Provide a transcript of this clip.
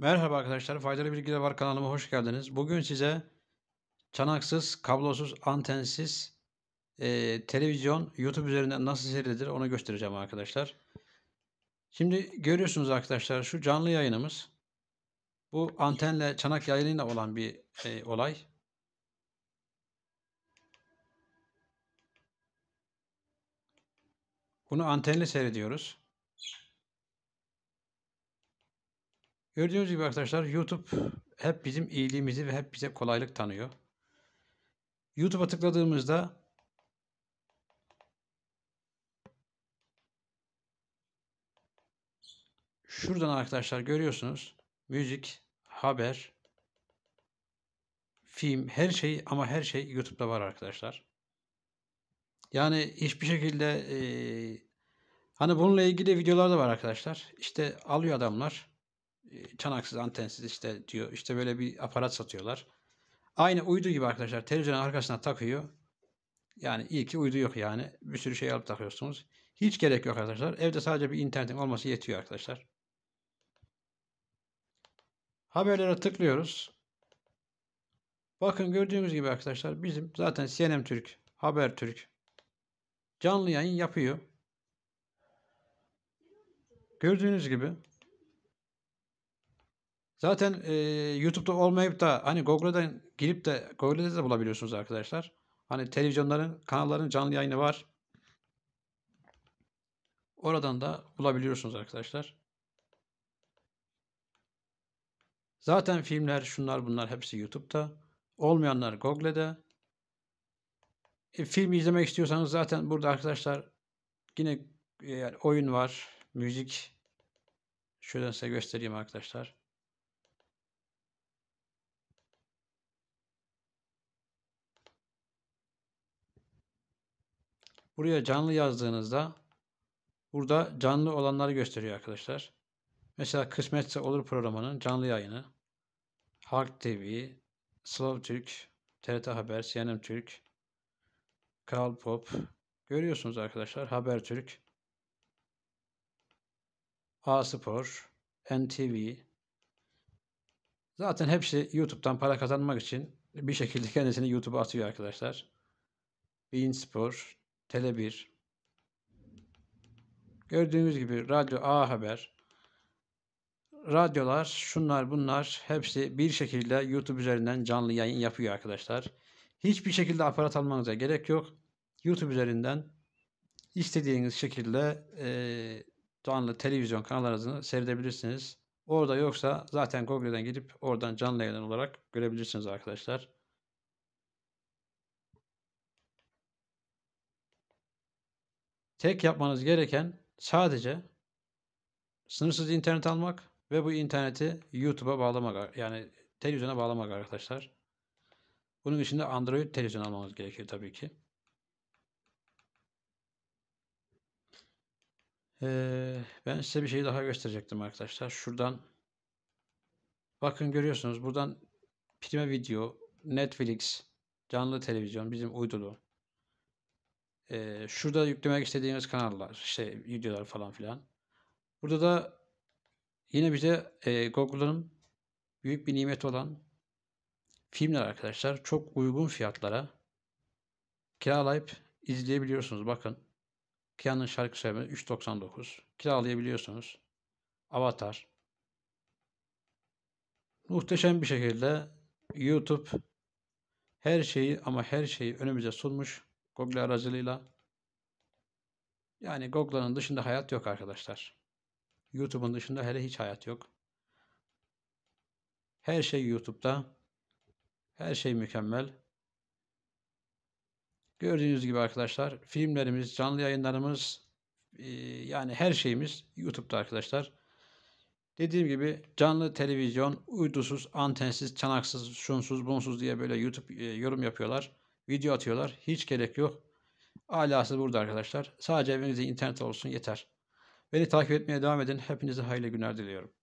Merhaba arkadaşlar, faydalı bilgiler var kanalıma hoş geldiniz. Bugün size çanaksız, kablosuz, antensiz e, televizyon YouTube üzerinden nasıl seyredilir onu göstereceğim arkadaşlar. Şimdi görüyorsunuz arkadaşlar şu canlı yayınımız. Bu antenle, çanak yayınıyla olan bir e, olay. Bunu antenle seyrediyoruz. Gördüğünüz gibi arkadaşlar YouTube hep bizim iyiliğimizi ve hep bize kolaylık tanıyor. YouTube'a tıkladığımızda şuradan arkadaşlar görüyorsunuz müzik, haber, film her şey ama her şey YouTube'da var arkadaşlar. Yani hiçbir şekilde e, hani bununla ilgili videolar da var arkadaşlar. İşte alıyor adamlar e, çanaksız antensiz işte diyor. İşte böyle bir aparat satıyorlar. Aynı uydu gibi arkadaşlar televizyonun arkasına takıyor. Yani iyi ki uydu yok yani. Bir sürü şey alıp takıyorsunuz. Hiç gerek yok arkadaşlar. Evde sadece bir internetin olması yetiyor arkadaşlar. Haberlere tıklıyoruz. Bakın gördüğünüz gibi arkadaşlar bizim zaten CNN Türk, Haber Türk canlı yayın yapıyor. Gördüğünüz gibi Zaten e, YouTube'da olmayıp da hani Google'dan girip de Google'da da bulabiliyorsunuz arkadaşlar. Hani televizyonların, kanalların canlı yayını var. Oradan da bulabiliyorsunuz arkadaşlar. Zaten filmler, şunlar bunlar hepsi YouTube'da. Olmayanlar Google'da. E, film izlemek istiyorsanız zaten burada arkadaşlar yine e, oyun var, müzik. Şöyle size göstereyim arkadaşlar. Buraya canlı yazdığınızda burada canlı olanları gösteriyor arkadaşlar. Mesela Kısmetse Olur programının canlı yayını. Halk TV, Slow Türk, TRT Haber, CNN Türk, Kral Pop. Görüyorsunuz arkadaşlar Haber Türk, A Spor, NTV. Zaten hepsi YouTube'dan para kazanmak için bir şekilde kendisini YouTube'a atıyor arkadaşlar. Bein Spor, Tele 1. Gördüğünüz gibi Radyo A Haber, radyolar, şunlar bunlar hepsi bir şekilde YouTube üzerinden canlı yayın yapıyor arkadaşlar. Hiçbir şekilde aparat almanıza gerek yok. YouTube üzerinden istediğiniz şekilde e, canlı televizyon kanallarınızı seyredebilirsiniz. Orada yoksa zaten Google'den girip oradan canlı yayın olarak görebilirsiniz arkadaşlar. Tek yapmanız gereken sadece sınırsız internet almak ve bu interneti YouTube'a bağlamak yani televizyona bağlamak arkadaşlar. Bunun için de Android televizyon almanız gerekiyor tabii ki. Ee, ben size bir şey daha gösterecektim arkadaşlar. Şuradan bakın görüyorsunuz buradan Prime Video, Netflix, canlı televizyon bizim uydulu e, şurada yüklemek istediğiniz kanallar, işte videolar falan filan. Burada da yine bize e, Google'ın büyük bir nimet olan filmler arkadaşlar. Çok uygun fiyatlara kiralayıp izleyebiliyorsunuz. Bakın Kia'nın şarkı söyleme 3.99 kiralayabiliyorsunuz. Avatar. Muhteşem bir şekilde YouTube her şeyi ama her şeyi önümüze sunmuş. Google aracılığıyla. Yani Google'ın dışında hayat yok arkadaşlar. YouTube'un dışında hele hiç hayat yok. Her şey YouTube'da. Her şey mükemmel. Gördüğünüz gibi arkadaşlar filmlerimiz, canlı yayınlarımız e, yani her şeyimiz YouTube'da arkadaşlar. Dediğim gibi canlı televizyon, uydusuz, antensiz, çanaksız, şunsuz, bunsuz diye böyle YouTube e, yorum yapıyorlar video atıyorlar. Hiç gerek yok. Alası burada arkadaşlar. Sadece evinizde internet olsun yeter. Beni takip etmeye devam edin. Hepinize hayırlı günler diliyorum.